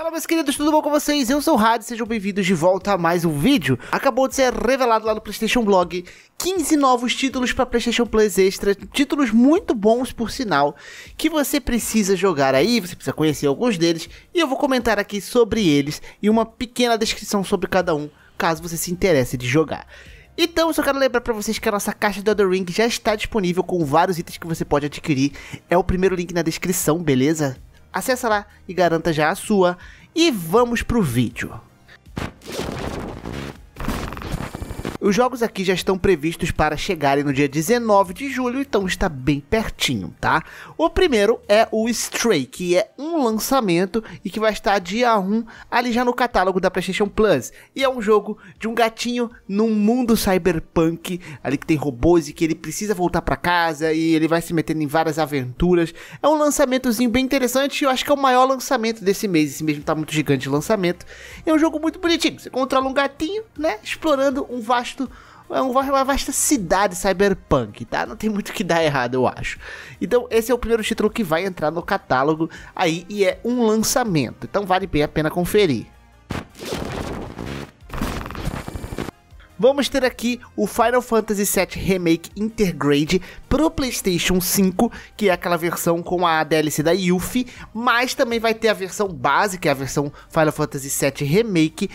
Fala meus queridos, tudo bom com vocês? Eu sou o Rad, sejam bem-vindos de volta a mais um vídeo. Acabou de ser revelado lá no PlayStation Blog 15 novos títulos para PlayStation Plus Extra, títulos muito bons por sinal, que você precisa jogar aí, você precisa conhecer alguns deles, e eu vou comentar aqui sobre eles e uma pequena descrição sobre cada um, caso você se interesse de jogar. Então, eu só quero lembrar para vocês que a nossa caixa do The Ring já está disponível com vários itens que você pode adquirir. É o primeiro link na descrição, beleza? Acesse lá e garanta já a sua. E vamos pro vídeo. Os jogos aqui já estão previstos para chegarem no dia 19 de julho, então está bem pertinho, tá? O primeiro é o Stray, que é um lançamento e que vai estar dia 1 ali já no catálogo da PlayStation Plus. E é um jogo de um gatinho num mundo cyberpunk, ali que tem robôs e que ele precisa voltar para casa e ele vai se metendo em várias aventuras. É um lançamentozinho bem interessante, eu acho que é o maior lançamento desse mês, esse mesmo tá muito gigante de lançamento. É um jogo muito bonitinho, você controla um gatinho, né, explorando um vasto vasto é uma vasta cidade cyberpunk, tá? Não tem muito que dar errado, eu acho. Então, esse é o primeiro título que vai entrar no catálogo aí e é um lançamento, então vale bem a pena conferir. Vamos ter aqui o Final Fantasy VII Remake Intergrade pro PlayStation 5, que é aquela versão com a DLC da Yuffie, mas também vai ter a versão base, que é a versão Final Fantasy VII Remake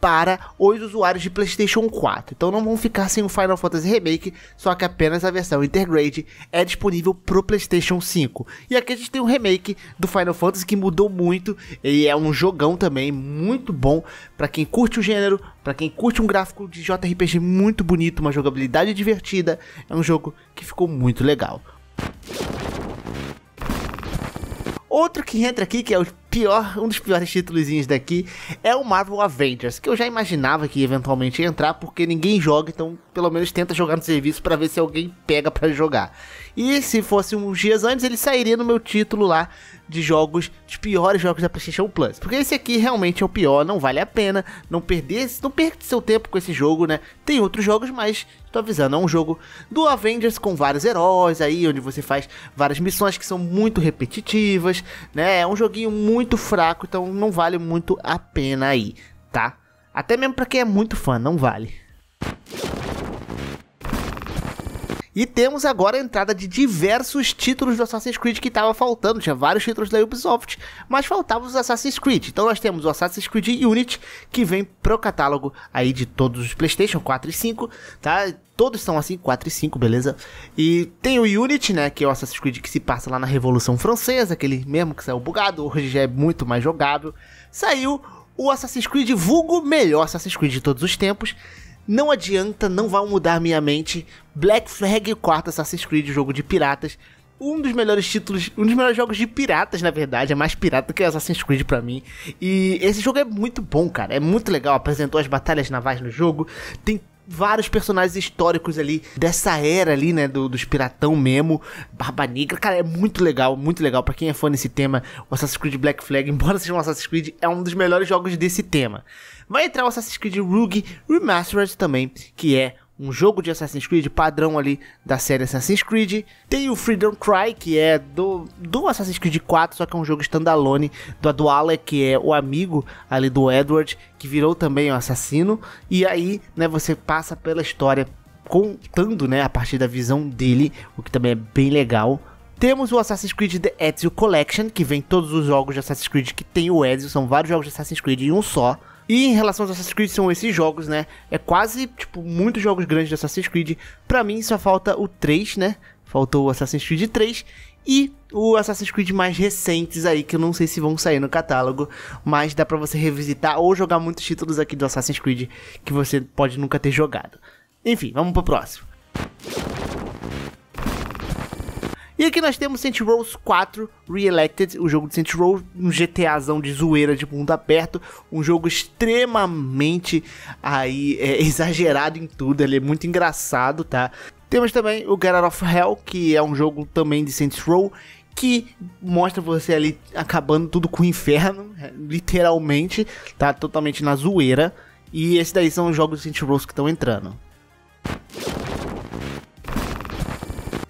para os usuários de PlayStation 4. Então não vão ficar sem o Final Fantasy Remake, só que apenas a versão Intergrade é disponível para o PlayStation 5. E aqui a gente tem um remake do Final Fantasy que mudou muito e é um jogão também muito bom para quem curte o gênero, para quem curte um gráfico de JRPG muito bonito, uma jogabilidade divertida, é um jogo que ficou muito legal. Outro que entra aqui, que é o pior, um dos piores títulos daqui é o Marvel Avengers, que eu já imaginava que eventualmente ia entrar, porque ninguém joga, então pelo menos tenta jogar no serviço para ver se alguém pega para jogar. E se fosse uns dias antes, ele sairia no meu título lá de jogos, dos piores jogos da PlayStation Plus. Porque esse aqui realmente é o pior, não vale a pena, não perder, não perca seu tempo com esse jogo, né? Tem outros jogos mais Tô avisando, é um jogo do Avengers com vários heróis aí, onde você faz várias missões que são muito repetitivas, né? É um joguinho muito fraco, então não vale muito a pena aí, tá? Até mesmo para quem é muito fã, não vale. E temos agora a entrada de diversos títulos do Assassin's Creed que estava faltando. Tinha vários títulos da Ubisoft, mas faltavam os Assassin's Creed. Então nós temos o Assassin's Creed Unity, que vem pro catálogo aí de todos os PlayStation 4 e 5, tá? Todos são assim, 4 e 5, beleza? E tem o Unity, né? Que é o Assassin's Creed que se passa lá na Revolução Francesa, aquele mesmo que saiu bugado, hoje já é muito mais jogável. Saiu o Assassin's Creed vulgo melhor Assassin's Creed de todos os tempos, não adianta, não vai mudar minha mente. Black Flag 4 Assassin's Creed, jogo de piratas. Um dos melhores títulos, um dos melhores jogos de piratas, na verdade. É mais pirata do que Assassin's Creed para mim. E esse jogo é muito bom, cara. É muito legal. Apresentou as batalhas navais no jogo. Tem vários personagens históricos ali dessa era ali, né? Do, dos piratão mesmo, Barba Negra. Cara, é muito legal, muito legal. para quem é fã desse tema, o Assassin's Creed Black Flag, embora seja um Assassin's Creed, é um dos melhores jogos desse tema. Vai entrar o Assassin's Creed Rogue Remastered também, que é um jogo de Assassin's Creed padrão ali da série Assassin's Creed. Tem o Freedom Cry, que é do, do Assassin's Creed 4, só que é um jogo standalone do Aduala, que é o amigo ali do Edward, que virou também o um assassino. E aí, né, você passa pela história contando, né, a partir da visão dele, o que também é bem legal. Temos o Assassin's Creed The Ezio Collection, que vem todos os jogos de Assassin's Creed que tem o Ezio, são vários jogos de Assassin's Creed em um só. E em relação aos Assassin's Creed, são esses jogos, né? É quase, tipo, muitos jogos grandes de Assassin's Creed. Pra mim, só falta o 3, né? Faltou o Assassin's Creed 3 e o Assassin's Creed mais recentes aí, que eu não sei se vão sair no catálogo, mas dá pra você revisitar ou jogar muitos títulos aqui do Assassin's Creed que você pode nunca ter jogado. Enfim, vamos pro próximo. E aqui nós temos Saints Row 4 Re-Elected, o jogo de Saints Row, um GTAzão de zoeira de mundo aberto, um jogo extremamente aí é, exagerado em tudo, ele é muito engraçado, tá? Temos também o Get Out of Hell, que é um jogo também de Saints Row, que mostra você ali acabando tudo com o inferno, literalmente, tá? Totalmente na zoeira. E esses daí são os jogos de Saints Row que estão entrando.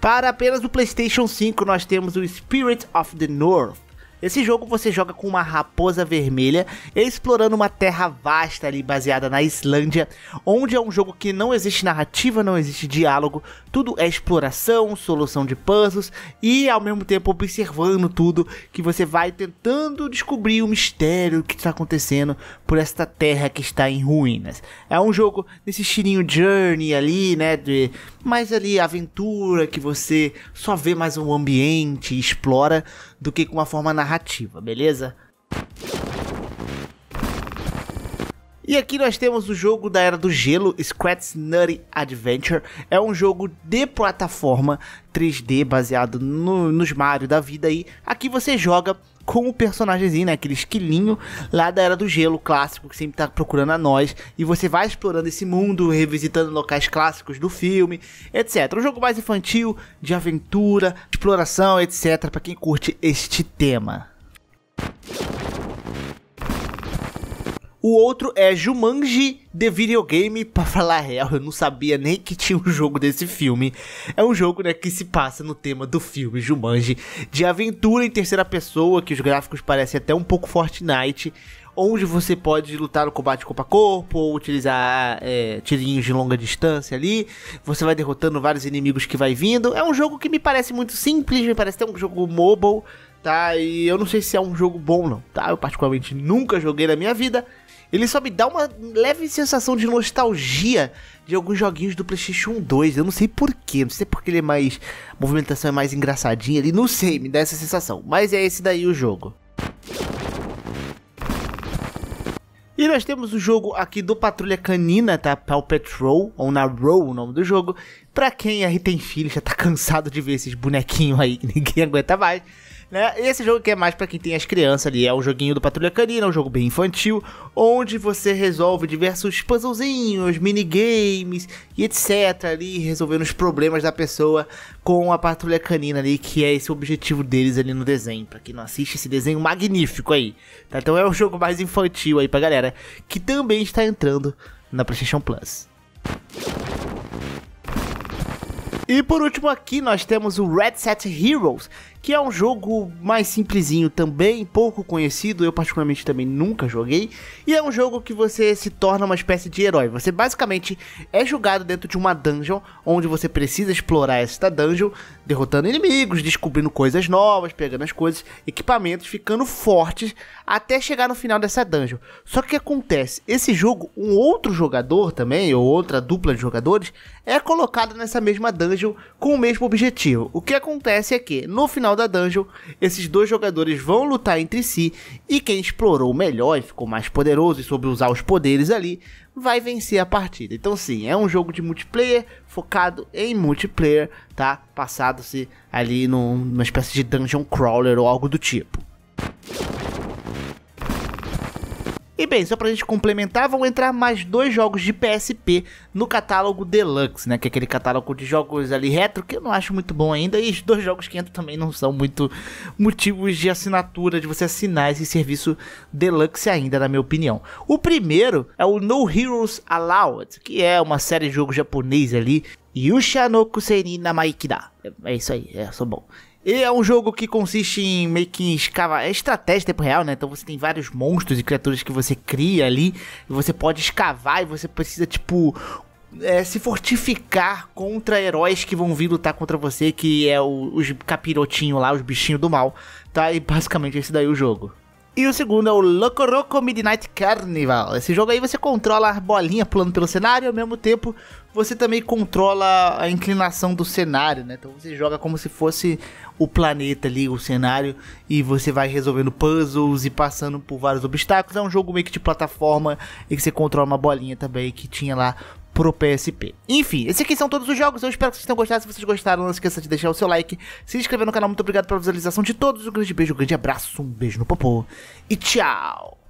Para apenas o PlayStation 5, nós temos o Spirit of the North. Esse jogo você joga com uma raposa vermelha, explorando uma terra vasta ali baseada na Islândia, onde é um jogo que não existe narrativa, não existe diálogo, tudo é exploração, solução de puzzles e ao mesmo tempo observando tudo que você vai tentando descobrir o mistério que está acontecendo por esta terra que está em ruínas. É um jogo nesse estilinho Journey ali, né, de mais ali aventura que você só vê mais um ambiente, explora, do que com uma forma narrativa, beleza? E aqui nós temos o jogo da Era do Gelo, Scratch Nutty Adventure. É um jogo de plataforma 3D baseado no, nos Mario da vida aí. Aqui você joga com o personagemzinho, né? Aquele esquilinho lá da Era do Gelo clássico que sempre tá procurando a nós. E você vai explorando esse mundo, revisitando locais clássicos do filme, etc. Um jogo mais infantil, de aventura, exploração, etc. para quem curte este tema. O outro é Jumanji The Videogame. Pra falar a real, eu não sabia nem que tinha um jogo desse filme. É um jogo né, que se passa no tema do filme Jumanji, de aventura em terceira pessoa, que os gráficos parecem até um pouco Fortnite, onde você pode lutar no combate corpo a corpo, ou utilizar é, tirinhos de longa distância ali. Você vai derrotando vários inimigos que vai vindo. É um jogo que me parece muito simples, me parece até um jogo mobile, tá? E eu não sei se é um jogo bom, não, tá? Eu particularmente nunca joguei na minha vida ele só me dá uma leve sensação de nostalgia de alguns joguinhos do PlayStation 2. Eu não sei porquê, não sei porque ele é mais. A movimentação é mais engraçadinha ali, não sei, me dá essa sensação. Mas é esse daí o jogo. E nós temos o jogo aqui do Patrulha Canina, tá? Pal Patrol, ou na Row, o nome do jogo. Pra quem aí tem filho, já tá cansado de ver esses bonequinhos aí que ninguém aguenta mais. Né? Esse jogo que é mais para quem tem as crianças ali, é o joguinho do Patrulha Canina, é um jogo bem infantil, onde você resolve diversos puzzlezinhos, minigames e etc. ali, resolvendo os problemas da pessoa com a Patrulha Canina ali, que é esse o objetivo deles ali no desenho. Pra quem não assiste esse desenho magnífico aí, tá? Então é o jogo mais infantil aí pra galera, que também está entrando na PlayStation Plus. E por último aqui nós temos o Red Set Heroes, que é um jogo mais simplesinho também, pouco conhecido, eu particularmente também nunca joguei, e é um jogo que você se torna uma espécie de herói. Você basicamente é jogado dentro de uma dungeon, onde você precisa explorar esta dungeon, derrotando inimigos, descobrindo coisas novas, pegando as coisas, equipamentos, ficando fortes até chegar no final dessa dungeon. Só que o que acontece? Esse jogo, um outro jogador também, ou outra dupla de jogadores, é colocado nessa mesma dungeon com o mesmo objetivo. O que acontece é que, no final da dungeon, esses dois jogadores vão lutar entre si e quem explorou melhor e ficou mais poderoso e soube usar os poderes ali vai vencer a partida. Então, sim, é um jogo de multiplayer focado em multiplayer, tá? passado-se ali numa espécie de dungeon crawler ou algo do tipo. E bem, só pra gente complementar, vão entrar mais dois jogos de PSP no catálogo Deluxe, né? Que é aquele catálogo de jogos ali retro que eu não acho muito bom ainda. E os dois jogos que entram também não são muito motivos de assinatura, de você assinar esse serviço Deluxe ainda, na minha opinião. O primeiro é o No Heroes Allowed, que é uma série de jogos japonês ali Yusha no Kuseni É isso aí, é, sou bom. E é um jogo que consiste em meio que escavar. É estratégia em tempo real, né? Então você tem vários monstros e criaturas que você cria ali. E você pode escavar e você precisa, tipo, é, se fortificar contra heróis que vão vir lutar contra você, que é o, os capirotinhos lá, os bichinhos do mal. Tá? E basicamente esse daí é o jogo. E o segundo é o Locoroco Midnight Carnival. Esse jogo aí você controla a bolinha pulando pelo cenário e ao mesmo tempo você também controla a inclinação do cenário, né? Então você joga como se fosse o planeta ali, o cenário, e você vai resolvendo puzzles e passando por vários obstáculos. É um jogo meio que de plataforma e que você controla uma bolinha também que tinha lá pro PSP. Enfim, esses aqui são todos os jogos. Eu espero que vocês tenham gostado. Se vocês gostaram, não esqueça de deixar o seu like, se inscrever no canal. Muito obrigado pela visualização de todos. Um grande beijo, um grande abraço, um beijo no popô e tchau!